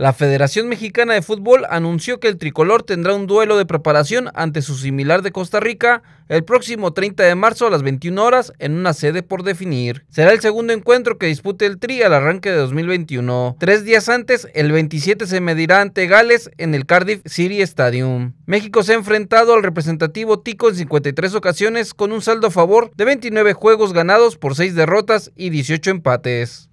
La Federación Mexicana de Fútbol anunció que el tricolor tendrá un duelo de preparación ante su similar de Costa Rica el próximo 30 de marzo a las 21 horas en una sede por definir. Será el segundo encuentro que dispute el Tri al arranque de 2021. Tres días antes, el 27 se medirá ante Gales en el Cardiff City Stadium. México se ha enfrentado al representativo Tico en 53 ocasiones con un saldo a favor de 29 juegos ganados por 6 derrotas y 18 empates.